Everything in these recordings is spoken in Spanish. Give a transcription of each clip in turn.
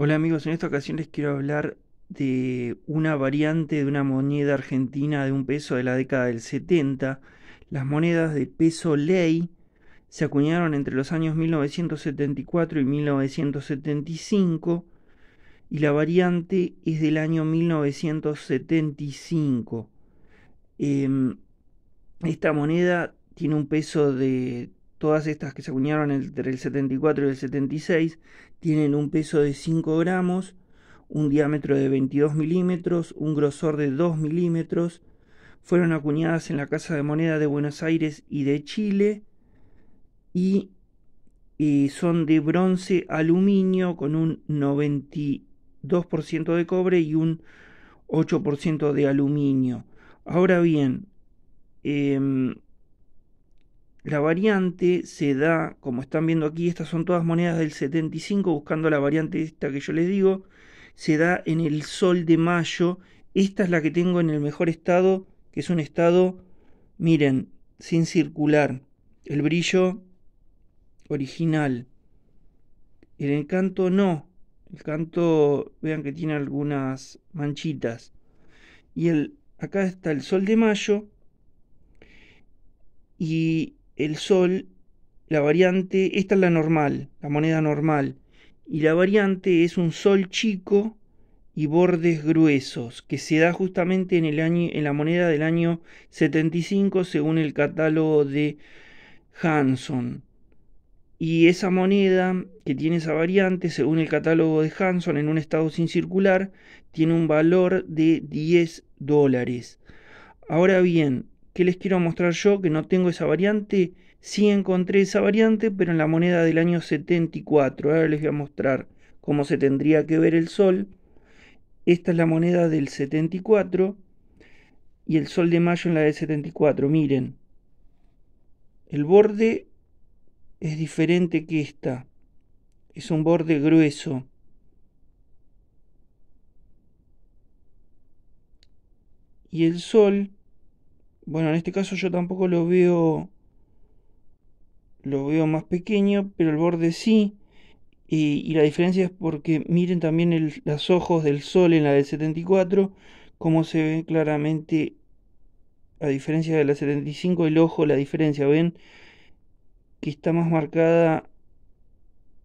Hola amigos, en esta ocasión les quiero hablar de una variante de una moneda argentina de un peso de la década del 70. Las monedas de peso ley se acuñaron entre los años 1974 y 1975 y la variante es del año 1975. Em, esta moneda tiene un peso de todas estas que se acuñaron entre el 74 y el 76, tienen un peso de 5 gramos, un diámetro de 22 milímetros, un grosor de 2 milímetros, fueron acuñadas en la Casa de Moneda de Buenos Aires y de Chile y, eh, son de bronce aluminio con un 92% de cobre y un 8% de aluminio. Ahora bien, em, la variante se da, como están viendo aquí, estas son todas monedas del 75, buscando la variante esta que yo les digo, se da en el sol de mayo. Esta es la que tengo en el mejor estado, que es un estado, miren, sin circular. El brillo original. el encanto, no. El canto, vean que tiene algunas manchitas. Y el, acá está el sol de mayo. Y el sol, la variante, esta es la normal, la moneda normal, y la variante es un sol chico y bordes gruesos, que se da justamente en, el año, en la moneda del año 75 según el catálogo de Hanson. Y esa moneda que tiene esa variante, según el catálogo de Hanson, en un estado sin circular, tiene un valor de 10 dólares. Ahora bien, que les quiero mostrar yo que no tengo esa variante. Sí encontré esa variante, pero en la moneda del año 74. Ahora les voy a mostrar cómo se tendría que ver el sol. Esta es la moneda del 74 y el sol de mayo en la de 74. Miren, el borde es diferente que esta. Es un borde grueso. Y el sol bueno, en este caso yo tampoco lo veo. Lo veo más pequeño, pero el borde sí. Y, la diferencia es porque miren también las ojos del sol en la del 74, cómo se ve claramente, a diferencia de la 75, el ojo, la diferencia, ¿ven? Que está más marcada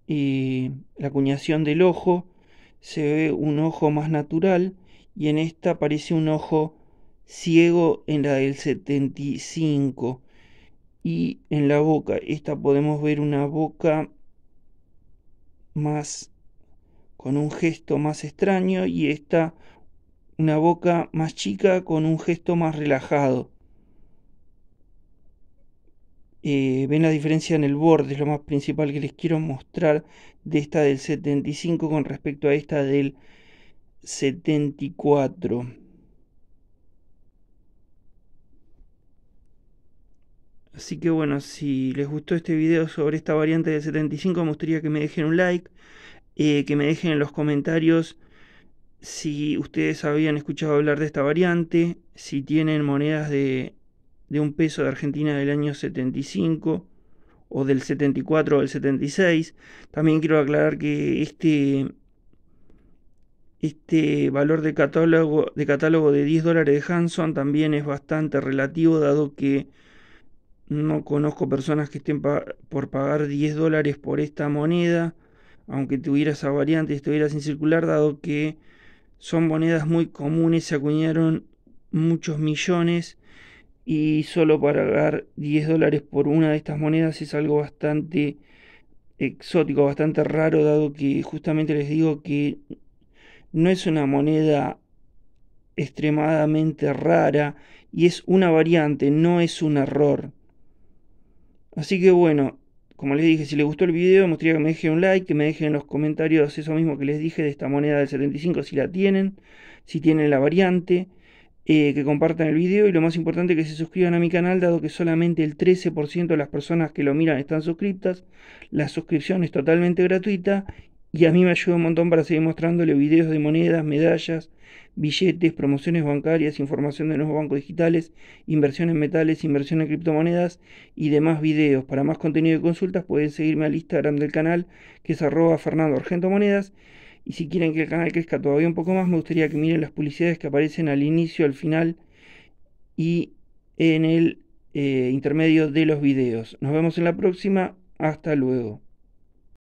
y la acuñación del ojo, se ve un ojo más natural y en esta aparece un ojo ciego en la del 75 y en la boca esta podemos ver una boca más con un gesto más extraño y esta una boca más chica con un gesto más relajado eh, ven la diferencia en el borde es lo más principal que les quiero mostrar de esta del 75 con respecto a esta del 74 Así que bueno, si les gustó este video sobre esta variante del 75, me gustaría que me dejen un like, eh, que me dejen en los comentarios si ustedes habían escuchado hablar de esta variante, si tienen monedas de, de un peso de Argentina del año 75 o del 74 o del 76. También quiero aclarar que este, este valor de catálogo, de catálogo de 10 dólares de Hanson también es bastante relativo, dado que no conozco personas que estén por pagar 10 dólares por esta moneda, aunque tuviera esa variante, estuviera sin circular, dado que son monedas muy comunes, se acuñaron muchos millones y solo pagar 10 dólares por una de estas monedas es algo bastante exótico, bastante raro, dado que justamente les digo que no es una moneda extremadamente rara y es una variante, no es un error. Así que bueno, como les dije, si les gustó el video, me gustaría que me dejen un like, que me dejen en los comentarios eso mismo que les dije de esta moneda del 75, si la tienen, si tienen la variante, eh, que compartan el video y lo más importante que se suscriban a mi canal, dado que solamente el 13% de las personas que lo miran están suscritas, la suscripción es totalmente gratuita y a mí me ayuda un montón para seguir mostrándole videos de monedas, medallas, billetes, promociones bancarias, información de nuevos bancos digitales, inversiones en metales, inversión en criptomonedas y demás videos. Para más contenido y consultas pueden seguirme al Instagram del canal que es arroba Fernando Argento Monedas. Y si quieren que el canal crezca todavía un poco más, me gustaría que miren las publicidades que aparecen al inicio, al final y en el eh, intermedio de los videos. Nos vemos en la próxima. Hasta luego.